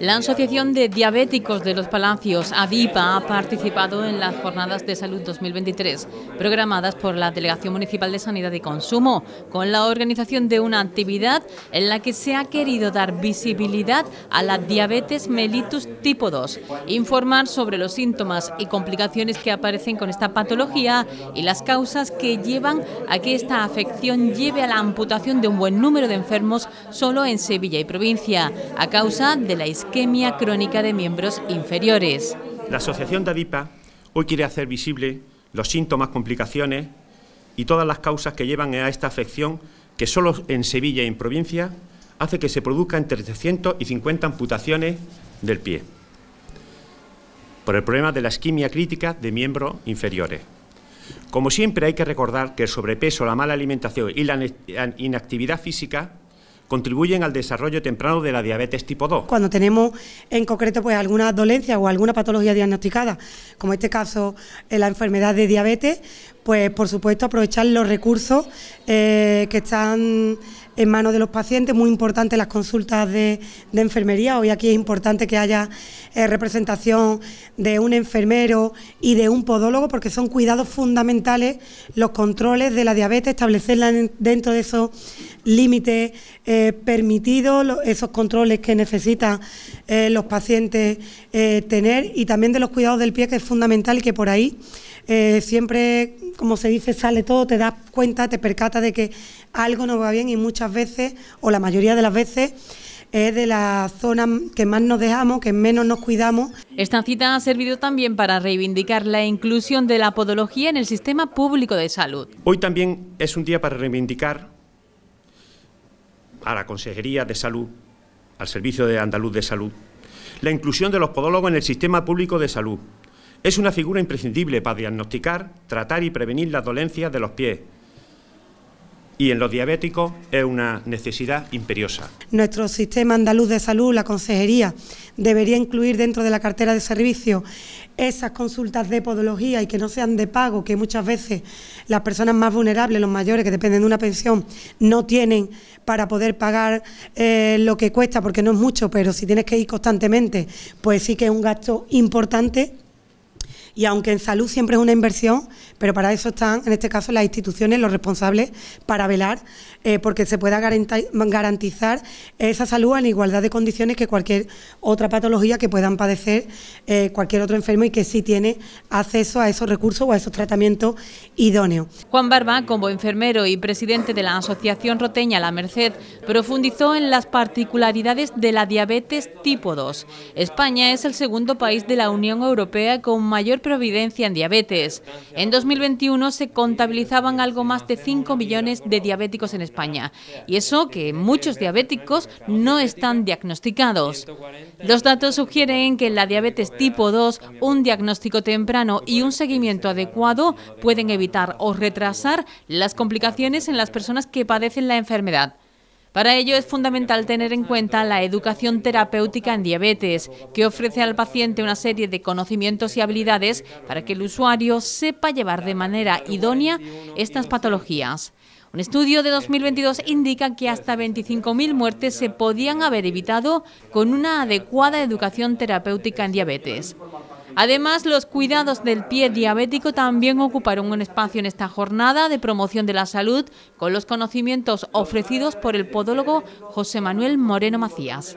La Asociación de Diabéticos de los Palacios, ADIPA, ha participado en las Jornadas de Salud 2023, programadas por la Delegación Municipal de Sanidad y Consumo, con la organización de una actividad en la que se ha querido dar visibilidad a la diabetes mellitus tipo 2, informar sobre los síntomas y complicaciones que aparecen con esta patología y las causas que llevan a que esta afección lleve a la amputación de un buen número de enfermos solo en Sevilla y provincia, a causa de la isquemia crónica de miembros inferiores. La Asociación de Adipa hoy quiere hacer visible los síntomas, complicaciones y todas las causas que llevan a esta afección que solo en Sevilla y en provincia hace que se produzcan entre 300 amputaciones del pie por el problema de la isquemia crítica de miembros inferiores. Como siempre hay que recordar que el sobrepeso, la mala alimentación y la inactividad física contribuyen al desarrollo temprano de la diabetes tipo 2. Cuando tenemos en concreto pues alguna dolencia o alguna patología diagnosticada, como este caso eh, la enfermedad de diabetes, pues por supuesto aprovechar los recursos eh, que están en manos de los pacientes, muy importante las consultas de, enfermería, hoy aquí es importante que haya eh, representación de un enfermero y de un podólogo porque son cuidados fundamentales los controles de la diabetes, establecerla dentro de esos límites eh, permitidos, esos controles que necesitan los pacientes tener y también de los cuidados del pie que es fundamental y que por ahí siempre como se dice, sale todo, te das cuenta, te percatas de que algo no va bien y muchas veces, o la mayoría de las veces, es de la zona que más nos dejamos, que menos nos cuidamos. Esta cita ha servido también para reivindicar la inclusión de la podología en el sistema público de salud. Hoy también es un día para reivindicar a la Consejería de Salud, al Servicio de Andaluz de Salud, la inclusión de los podólogos en el sistema público de salud, es una figura imprescindible para diagnosticar, tratar y prevenir las dolencias de los pies. Y en los diabéticos es una necesidad imperiosa. Nuestro sistema andaluz de salud, la consejería, debería incluir dentro de la cartera de servicios esas consultas de podología y que no sean de pago, que muchas veces las personas más vulnerables, los mayores que dependen de una pensión, no tienen para poder pagar eh, lo que cuesta, porque no es mucho, pero si tienes que ir constantemente, pues sí que es un gasto importante y aunque en salud siempre es una inversión, pero para eso están, en este caso, las instituciones, los responsables, para velar eh, porque se pueda garantizar esa salud en igualdad de condiciones que cualquier otra patología que puedan padecer eh, cualquier otro enfermo y que sí tiene acceso a esos recursos o a esos tratamientos idóneos. Juan Barba, como enfermero y presidente de la Asociación Roteña La Merced, profundizó en las particularidades de la diabetes tipo 2. España es el segundo país de la Unión Europea con mayor providencia en diabetes. En 2021 se contabilizaban algo más de 5 millones de diabéticos en España, y eso que muchos diabéticos no están diagnosticados. Los datos sugieren que en la diabetes tipo 2, un diagnóstico temprano y un seguimiento adecuado pueden evitar o retrasar las complicaciones en las personas que padecen la enfermedad. Para ello es fundamental tener en cuenta la educación terapéutica en diabetes, que ofrece al paciente una serie de conocimientos y habilidades para que el usuario sepa llevar de manera idónea estas patologías. Un estudio de 2022 indica que hasta 25.000 muertes se podían haber evitado con una adecuada educación terapéutica en diabetes. Además, los cuidados del pie diabético también ocuparon un espacio en esta jornada de promoción de la salud con los conocimientos ofrecidos por el podólogo José Manuel Moreno Macías.